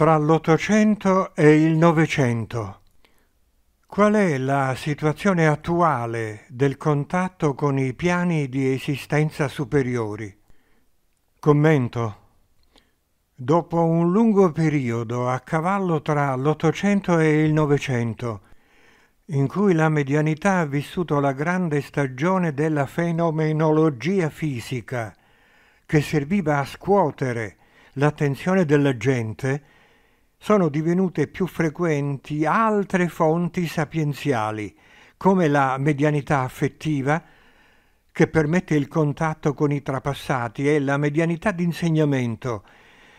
tra l'Ottocento e il Novecento. Qual è la situazione attuale del contatto con i piani di esistenza superiori? Commento. Dopo un lungo periodo a cavallo tra l'Ottocento e il Novecento, in cui la medianità ha vissuto la grande stagione della fenomenologia fisica, che serviva a scuotere l'attenzione della gente, sono divenute più frequenti altre fonti sapienziali, come la medianità affettiva, che permette il contatto con i trapassati, e la medianità d'insegnamento,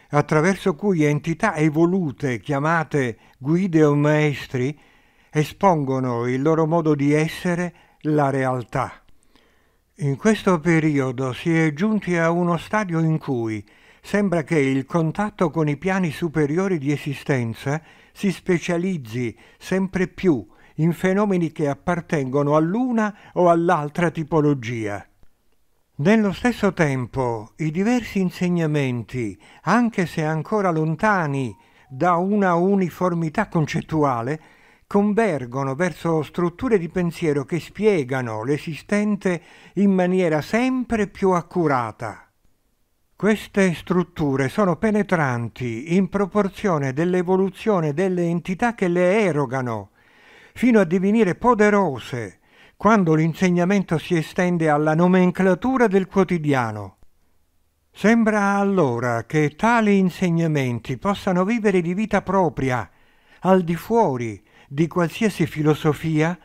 attraverso cui entità evolute chiamate guide o maestri espongono il loro modo di essere la realtà. In questo periodo si è giunti a uno stadio in cui sembra che il contatto con i piani superiori di esistenza si specializzi sempre più in fenomeni che appartengono all'una o all'altra tipologia. Nello stesso tempo, i diversi insegnamenti, anche se ancora lontani da una uniformità concettuale, convergono verso strutture di pensiero che spiegano l'esistente in maniera sempre più accurata. Queste strutture sono penetranti in proporzione dell'evoluzione delle entità che le erogano, fino a divenire poderose quando l'insegnamento si estende alla nomenclatura del quotidiano. Sembra allora che tali insegnamenti possano vivere di vita propria, al di fuori di qualsiasi filosofia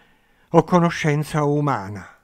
o conoscenza umana.